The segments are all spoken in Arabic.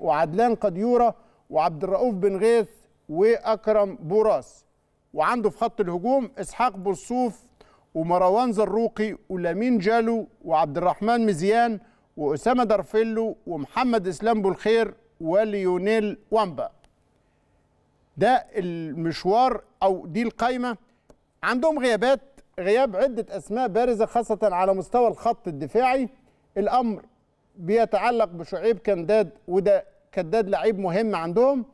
وعدلان قديورة وعبد الرؤوف بن غيث وأكرم بوراس وعنده في خط الهجوم إسحاق بورصوف ومروان زروقي ولامين جالو وعبد الرحمن مزيان وأسامة درفيلو ومحمد إسلام بولخير وليونيل وامبا ده المشوار أو دي القايمة عندهم غيابات غياب عدة أسماء بارزة خاصة على مستوى الخط الدفاعي الأمر بيتعلق بشعيب كنداد وده كداد لعيب مهم عندهم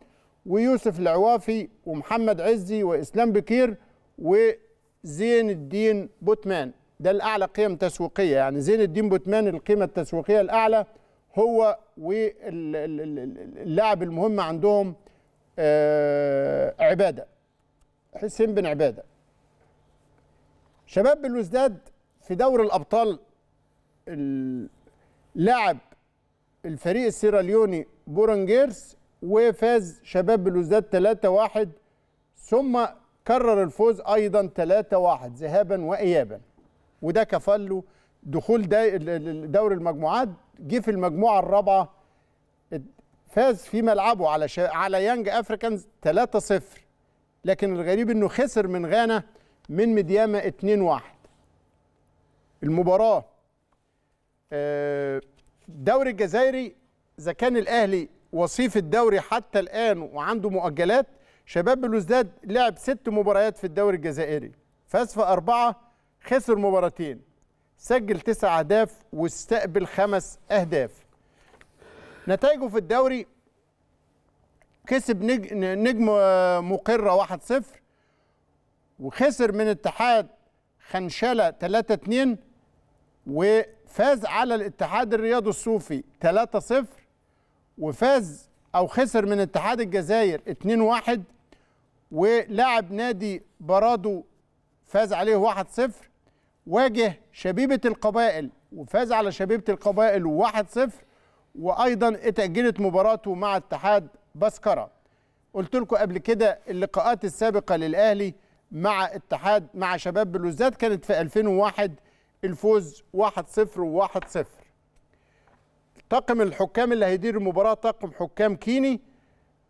ويوسف العوافي ومحمد عزي واسلام بكير وزين الدين بوتمان ده الاعلى قيم تسويقيه يعني زين الدين بوتمان القيمه التسويقيه الاعلى هو واللاعب المهم عندهم آه، عباده حسين بن عباده شباب بلوزداد في دور الابطال لعب الفريق السيراليوني بورنجيرس وفاز شباب بلوزداد 3-1 ثم كرر الفوز ايضا 3-1 ذهابا وايابا وده كفل له دخول دوري المجموعات جه في المجموعه الرابعه فاز في ملعبه على شا... على يانج افريكانز 3-0 لكن الغريب انه خسر من غانا من مدياما 2-1 المباراه الدوري آه، الجزائري اذا كان الاهلي وصيف الدوري حتى الان وعنده مؤجلات شباب بلوزداد لعب ست مباريات في الدوري الجزائري فاز في اربعه خسر مباراتين سجل تسع اهداف واستقبل خمس اهداف نتائجه في الدوري كسب نجم مقرة 1-0 وخسر من اتحاد خنشلة 3-2 و فاز على الاتحاد الرياضي الصوفي 3-0 وفاز او خسر من اتحاد الجزائر 2-1 ولعب نادي برادو فاز عليه 1-0 واجه شبيبه القبائل وفاز على شبيبه القبائل 1-0 وايضا اتاجلت مباراته مع اتحاد بسكره قلت لكم قبل كده اللقاءات السابقه للاهلي مع اتحاد مع شباب بلوزداد كانت في 2001 الفوز 1-0 و1-0 طاقم الحكام اللي هيدير المباراة طاقم حكام كيني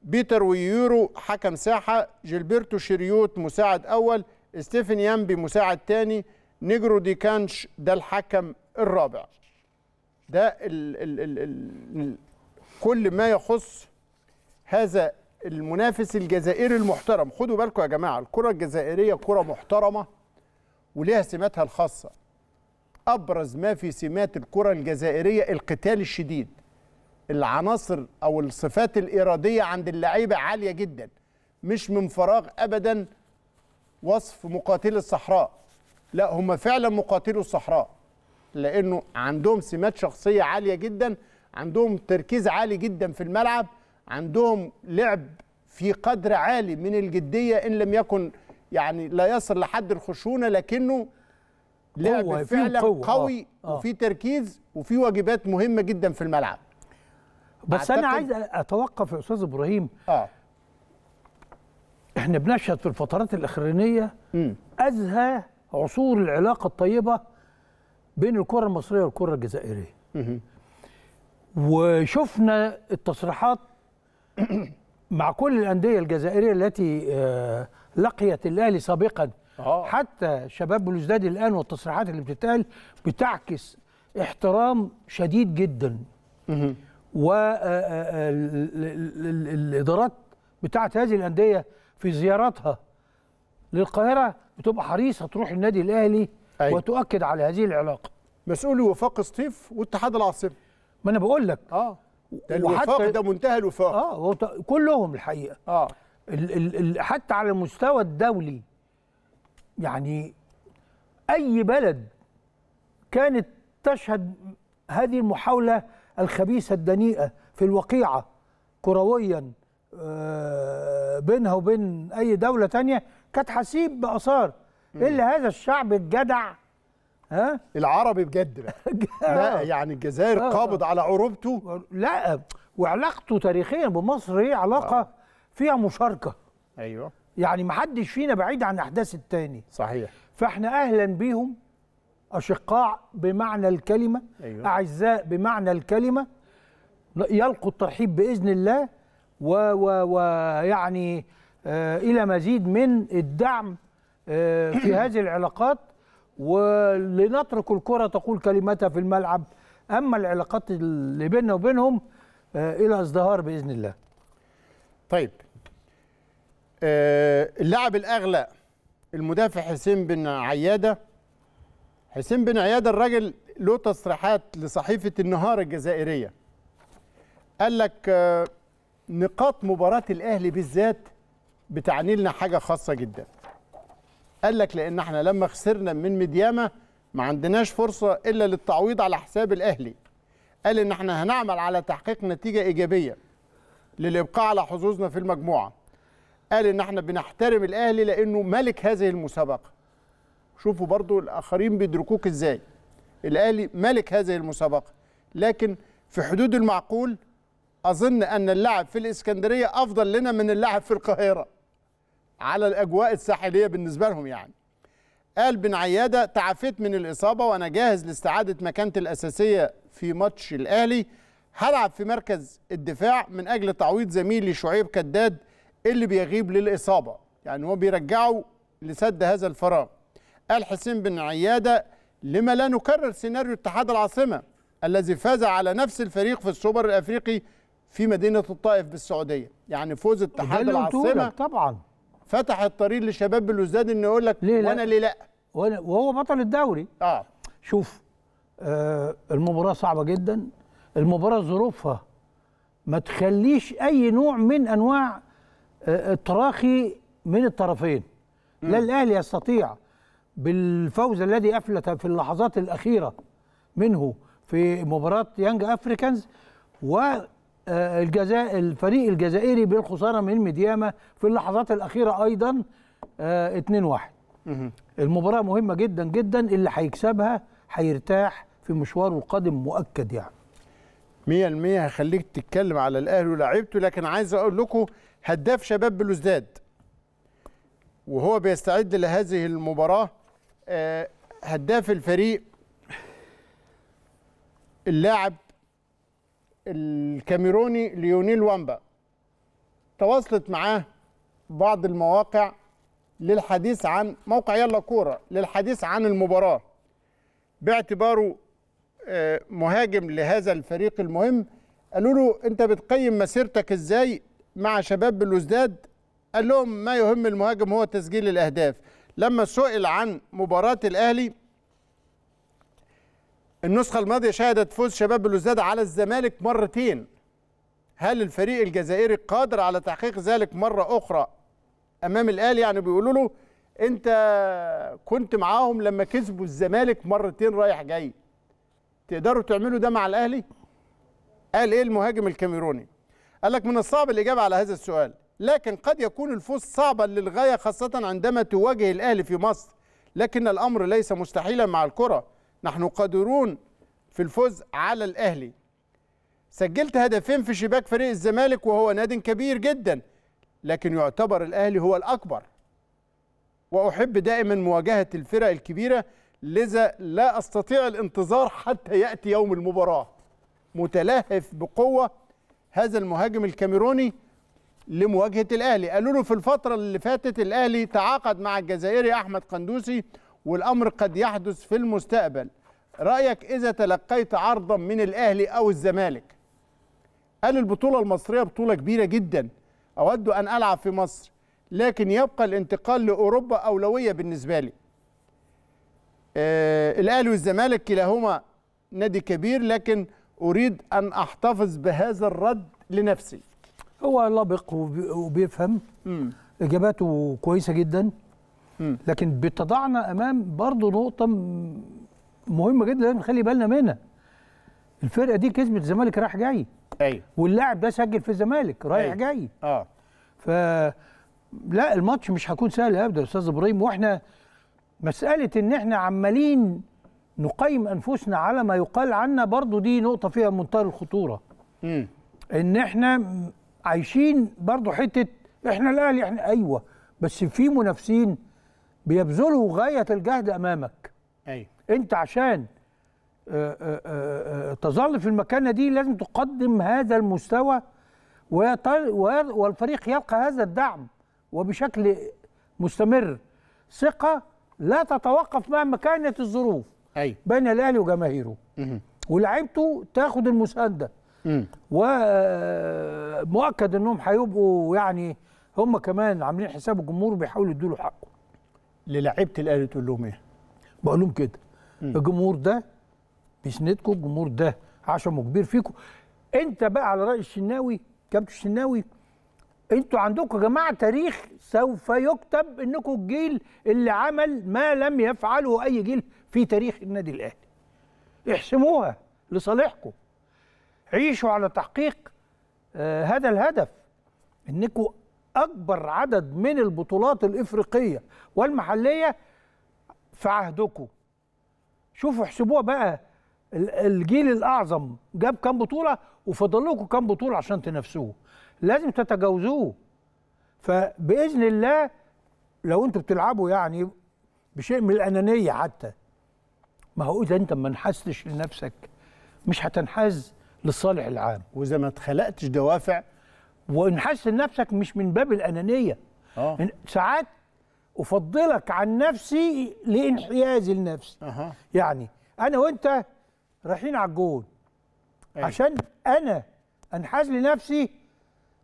بيتر ويورو حكم ساحة جيلبرتو شريوت مساعد أول ستيفن يامبي مساعد تاني نيجرو دي كانش ده الحكم الرابع ده الـ الـ الـ الـ كل ما يخص هذا المنافس الجزائري المحترم خدوا بالكم يا جماعه الكره الجزائريه كره محترمه وليها سماتها الخاصه ابرز ما في سمات الكره الجزائريه القتال الشديد العناصر او الصفات الاراديه عند اللعيبه عاليه جدا مش من فراغ ابدا وصف مقاتلي الصحراء لا هم فعلا مقاتلو الصحراء لانه عندهم سمات شخصيه عاليه جدا عندهم تركيز عالي جدا في الملعب عندهم لعب في قدر عالي من الجديه ان لم يكن يعني لا يصل لحد الخشونه لكنه لعب فعلا قوة. آه، قوي آه. وفي تركيز وفي واجبات مهمه جدا في الملعب بس انا عايز اتوقف يا استاذ ابراهيم اه احنا بنشهد في الفترات الاخرانيه ازهى عصور العلاقه الطيبه بين الكره المصريه والكره الجزائريه وشفنا التصريحات مع كل الانديه الجزائريه التي آه، لقيت الاهلي سابقا أوه. حتى شباب بلوزداد الان والتصريحات اللي بتتقال بتعكس احترام شديد جدا والادارات آه، آه، آه، بتاعه هذه الانديه في زياراتها للقاهره بتبقى حريصه تروح النادي الاهلي أي. أيوة. وتؤكد على هذه العلاقه مسؤول وفاق سطيف واتحاد العاصمه ما انا بقول لك اه ده الوفاق ده منتهى الوفاق اه كلهم الحقيقه اه ال ال ال حتى على المستوى الدولي يعني أي بلد كانت تشهد هذه المحاولة الخبيثة الدنيئة في الوقيعة كرويا آه، بينها وبين أي دولة تانية كانت حسيب بأثار إلا هذا الشعب الجدع ها العربي بجد بقى لا يعني الجزائر آه، آه. قابض على عروبته لا وعلاقته تاريخيا بمصر هي علاقة فيها مشاركة ايوه يعني ما حدش فينا بعيد عن احداث التاني صحيح فاحنا اهلا بيهم اشقاء بمعنى الكلمه أيوة. اعزاء بمعنى الكلمه يلقوا الترحيب باذن الله ويعني آه الى مزيد من الدعم آه في هذه العلاقات ولنترك الكره تقول كلمتها في الملعب اما العلاقات اللي بيننا وبينهم آه الى ازدهار باذن الله طيب آه، اللاعب الاغلى المدافع حسين بن عياده حسين بن عياده الراجل له تصريحات لصحيفه النهار الجزائريه قال لك آه، نقاط مباراه الاهلي بالذات بتعني لنا حاجه خاصه جدا قال لك لان احنا لما خسرنا من مديامه ما عندناش فرصه الا للتعويض على حساب الاهلي قال ان احنا هنعمل على تحقيق نتيجه ايجابيه للابقاء على حظوظنا في المجموعه قال ان احنا بنحترم الاهلي لانه ملك هذه المسابقه شوفوا برضو الاخرين بيدركوك ازاي الاهلي ملك هذه المسابقه لكن في حدود المعقول اظن ان اللعب في الاسكندريه افضل لنا من اللعب في القاهره على الاجواء الساحليه بالنسبه لهم يعني قال بن عياده تعافيت من الاصابه وانا جاهز لاستعاده مكانتي الاساسيه في ماتش الاهلي هلعب في مركز الدفاع من اجل تعويض زميلي شعيب كداد اللي بيغيب للاصابه يعني هو بيرجعه لسد هذا الفراغ قال حسين بن عياده لما لا نكرر سيناريو اتحاد العاصمه الذي فاز على نفس الفريق في السوبر الافريقي في مدينه الطائف بالسعوديه يعني فوز اتحاد العاصمه طبعا فتح الطريق لشباب بلوزداد انه يقول لك ليه وانا ليه لا وهو بطل الدوري اه شوف آه المباراه صعبه جدا المباراه ظروفها ما تخليش اي نوع من انواع تراخي من الطرفين لا الاهلي يستطيع بالفوز الذي افلت في اللحظات الاخيره منه في مباراه يانج افريكانز والجزاء الفريق الجزائري بالخساره من مدياما في اللحظات الاخيره ايضا 2-1 آه، المباراه مهمه جدا جدا اللي هيكسبها هيرتاح في مشواره القادم مؤكد يعني 100% هخليك تتكلم على الاهلي ولاعيبته لكن عايز اقول لكم هداف شباب بلوزداد وهو بيستعد لهذه المباراة آه، هداف الفريق اللاعب الكاميروني ليونيل وامبا تواصلت معاه بعض المواقع للحديث عن موقع يلا كورة للحديث عن المباراة باعتباره آه، مهاجم لهذا الفريق المهم قالوا له انت بتقيم مسيرتك ازاي مع شباب بلوزداد قال لهم ما يهم المهاجم هو تسجيل الاهداف لما سئل عن مباراه الاهلي النسخه الماضيه شهدت فوز شباب بلوزداد على الزمالك مرتين هل الفريق الجزائري قادر على تحقيق ذلك مره اخرى امام الاهلي يعني بيقولوا له انت كنت معاهم لما كسبوا الزمالك مرتين رايح جاي تقدروا تعملوا ده مع الاهلي قال ايه المهاجم الكاميروني قال لك من الصعب الإجابة على هذا السؤال لكن قد يكون الفوز صعبا للغاية خاصة عندما تواجه الأهلي في مصر لكن الأمر ليس مستحيلا مع الكرة نحن قادرون في الفوز على الأهلي سجلت هدفين في شباك فريق الزمالك وهو ناد كبير جدا لكن يعتبر الأهلي هو الأكبر وأحب دائما مواجهة الفرق الكبيرة لذا لا أستطيع الانتظار حتى يأتي يوم المباراة متلهف بقوة هذا المهاجم الكاميروني لمواجهه الاهلي قالوا له في الفتره اللي فاتت الاهلي تعاقد مع الجزائري احمد قندوسي والامر قد يحدث في المستقبل رايك اذا تلقيت عرضا من الاهلي او الزمالك قال البطوله المصريه بطوله كبيره جدا اود ان العب في مصر لكن يبقى الانتقال لاوروبا اولويه بالنسبه لي آه الاهلي والزمالك كلاهما نادي كبير لكن أريد أن أحتفظ بهذا الرد لنفسي هو لبق وبيفهم مم. إجاباته كويسة جدا مم. لكن بتضعنا أمام برضه نقطة مهمة جدا لازم نخلي بالنا منها الفرقة دي كسبت الزمالك رايح جاي أيوة. واللاعب ده سجل في الزمالك رايح أيوة. جاي اه ف لا الماتش مش هيكون سهل ابدا يا استاذ ابراهيم واحنا مساله ان احنا عمالين نقيم انفسنا على ما يقال عنا برضو دي نقطه فيها منتهى الخطوره م. ان احنا عايشين برضو حته احنا الاهلي احنا ايوه بس في منافسين بيبذلوا غايه الجهد امامك ايوه انت عشان آه، آه، آه، تظل في المكانه دي لازم تقدم هذا المستوى والفريق يلقى هذا الدعم وبشكل مستمر ثقه لا تتوقف مهما كانت الظروف أي. بين الاهلي وجماهيره ولعيبته تاخد المسانده ومؤكد آه، انهم هيبقوا يعني هم كمان عاملين حساب الجمهور بيحاولوا يدوا له حقه للاعيبه الاهلي تقول لهم ايه؟ بقول لهم كده الجمهور ده بيسندكم الجمهور ده عشمه كبير فيكم انت بقى على راي الشناوي كابتن الشناوي انتوا عندكم يا جماعه تاريخ سوف يكتب انكم الجيل اللي عمل ما لم يفعله اي جيل في تاريخ النادي الاهلي احسموها لصالحكم عيشوا على تحقيق آه هذا الهدف انكم اكبر عدد من البطولات الافريقيه والمحليه في عهدكم شوفوا احسبوها بقى الجيل الاعظم جاب كام بطوله وفضل كام بطوله عشان تنافسوه لازم تتجاوزوه فباذن الله لو انتوا بتلعبوا يعني بشيء من الانانيه حتى ما هو اذا انت ما انحزتش لنفسك مش هتنحاز للصالح العام واذا ما اتخلقتش دوافع وانحاز لنفسك مش من باب الانانيه اه ساعات افضلك عن نفسي لانحيازي لنفسي أه. يعني انا وانت رايحين على الجون أيه. عشان انا انحاز لنفسي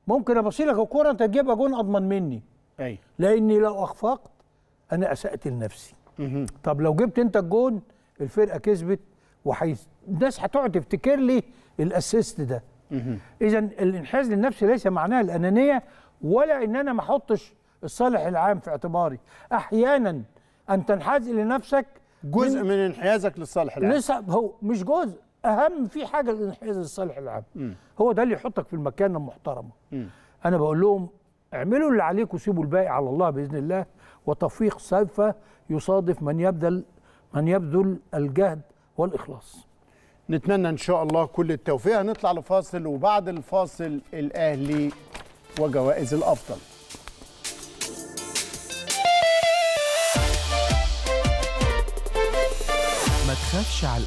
ممكن ابصي لك الكوره انت تجيبها جون اضمن مني ايوه لاني لو اخفقت انا اسات لنفسي طب لو جبت انت الجون الفرقه كسبت وحي الناس هتقعد تفتكر لي الاسيست ده اذا الانحياز للنفس ليس معناه الانانيه ولا ان انا ما احطش الصالح العام في اعتباري احيانا ان تنحاز لنفسك جزء من, من انحيازك للصالح العام لسه هو مش جزء اهم في حاجه الانحياز للصالح العام هو ده اللي يحطك في المكانه المحترمه انا بقول لهم اعملوا اللي عليكم وسيبوا الباقي على الله باذن الله وتوفيق سوف يصادف من يبذل من يبذل الجهد والاخلاص نتمنى ان شاء الله كل التوفيق هنطلع لفاصل وبعد الفاصل الاهلي وجوائز الافضل ما تخافش على